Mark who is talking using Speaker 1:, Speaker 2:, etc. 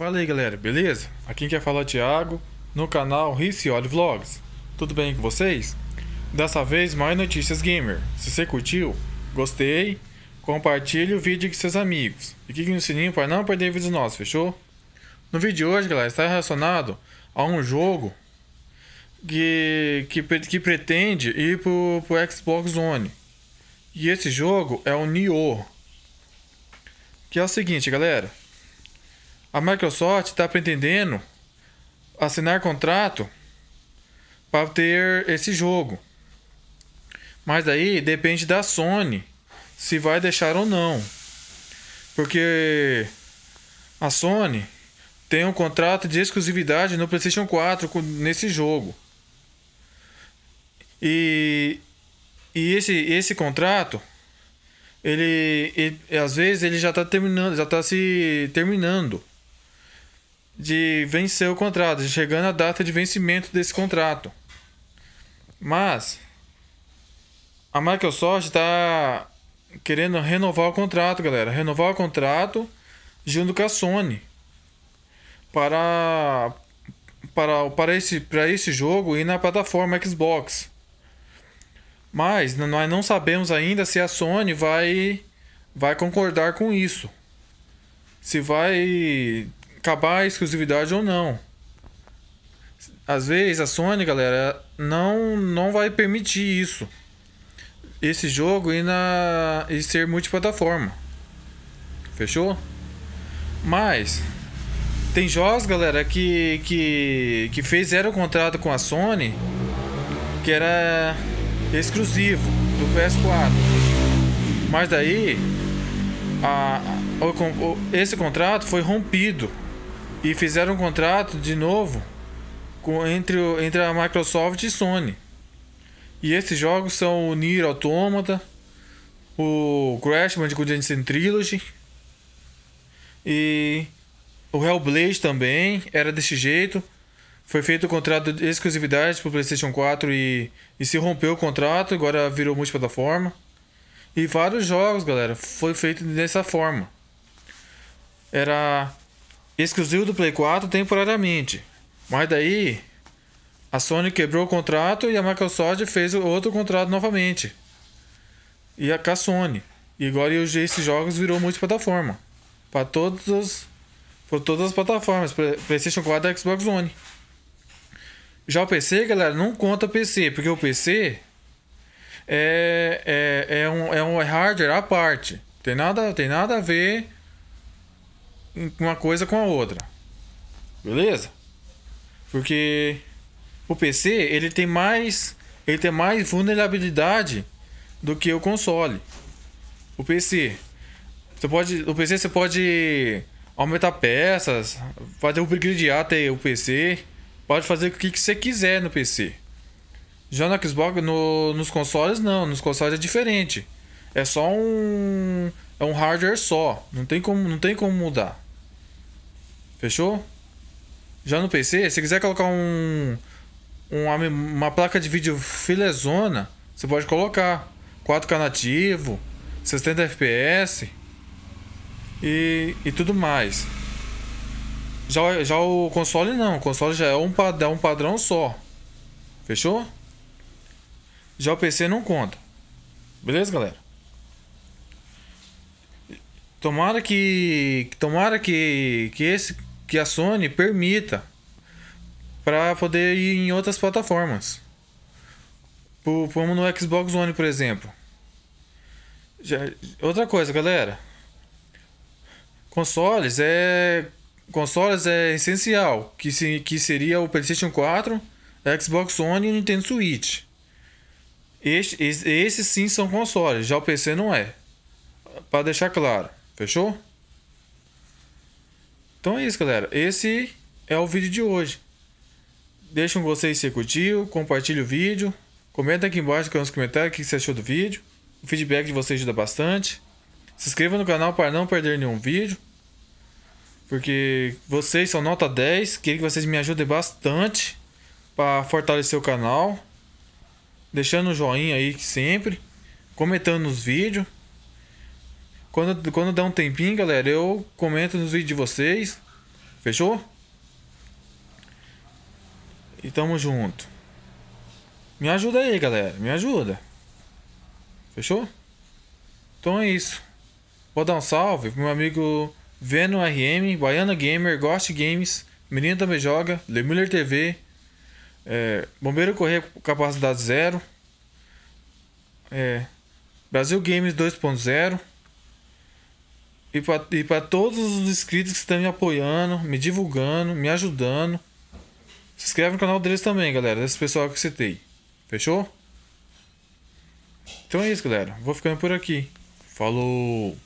Speaker 1: Fala aí galera, beleza? Aqui quem falar é o Thiago, no canal Ricioli Vlogs. Tudo bem com vocês? Dessa vez mais notícias gamer. Se você curtiu, gostei, compartilhe o vídeo com seus amigos. E clique no sininho para não perder vídeos nossos, fechou? No vídeo de hoje, galera, está relacionado a um jogo que, que, que pretende ir para o Xbox One. E esse jogo é o Nioh. Que é o seguinte, galera. A Microsoft está pretendendo assinar contrato para ter esse jogo. Mas aí depende da Sony se vai deixar ou não. Porque a Sony tem um contrato de exclusividade no PlayStation 4 nesse jogo. E, e esse, esse contrato, ele, ele às vezes ele já está terminando, já está se terminando de vencer o contrato, chegando a data de vencimento desse contrato. Mas a Microsoft está querendo renovar o contrato, galera. Renovar o contrato junto com a Sony para para, para, esse, para esse jogo e na plataforma Xbox. Mas nós não sabemos ainda se a Sony vai, vai concordar com isso. Se vai acabar a exclusividade ou não. Às vezes a Sony, galera, não, não vai permitir isso. Esse jogo e, na, e ser multiplataforma. Fechou? Mas tem jogos, galera, que, que, que fizeram contrato com a Sony que era exclusivo do PS4. Mas daí a, a, o, esse contrato foi rompido e fizeram um contrato de novo com, entre, entre a Microsoft e Sony. E esses jogos são o Nier Automata, o Crash Bandicoot Jensen Trilogy e o Hellblade também era desse jeito. Foi feito o contrato de exclusividade para o PlayStation 4 e, e se rompeu o contrato, agora virou multiplataforma. E vários jogos, galera, foi feito dessa forma. Era exclusivo do Play 4 temporariamente. Mas daí a Sony quebrou o contrato e a Microsoft fez outro contrato novamente. E a com a Sony. E agora esses jogos virou multiplataforma. Para todos para todas as plataformas, PlayStation 4 e Xbox One. Já o PC, galera, não conta PC, porque o PC é, é, é, um, é um hardware à parte. Tem nada, tem nada a ver uma coisa com a outra. Beleza? Porque o PC, ele tem mais ele tem mais vulnerabilidade do que o console. O PC, você pode, o PC você pode aumentar peças, fazer upgradear até o PC, pode fazer o que, que você quiser no PC. Já no Xbox, no, nos consoles não, nos consoles é diferente. É só um é um hardware só, não tem como, não tem como mudar. Fechou? Já no PC, se quiser colocar um, uma, uma placa de vídeo filezona, você pode colocar 4K nativo, 60 FPS e, e tudo mais. Já, já o console não, o console já é um, é um padrão só. Fechou? Já o PC não conta. Beleza, galera? Tomara que. Tomara que, que esse que a Sony permita para poder ir em outras plataformas. Como no Xbox One, por exemplo. Já, outra coisa, galera. Consoles é consoles é essencial, que, se, que seria o PlayStation 4, Xbox One e Nintendo Switch. Este, esses sim são consoles, já o PC não é. Para deixar claro, fechou? Então é isso, galera. Esse é o vídeo de hoje. Deixa um gostei se curtiu, compartilha o vídeo, comenta aqui embaixo é nos comentários o que você achou do vídeo. O feedback de vocês ajuda bastante. Se inscreva no canal para não perder nenhum vídeo. Porque vocês são nota 10. Queria que vocês me ajudem bastante para fortalecer o canal. Deixando o um joinha aí sempre. Comentando nos vídeos. Quando, quando der um tempinho, galera, eu comento nos vídeos de vocês. Fechou? E tamo junto. Me ajuda aí, galera. Me ajuda. Fechou? Então é isso. Vou dar um salve pro meu amigo VenoRM RM, Baiana Gamer, Ghost Games, Menino Também Joga, Lemuller TV, é, Bombeiro Correia Capacidade Zero, é, Brasil Games 2.0 e para todos os inscritos que estão me apoiando, me divulgando, me ajudando. Se inscreve no canal deles também, galera, desse pessoal que eu citei. Fechou? Então é isso, galera. Vou ficando por aqui. Falou!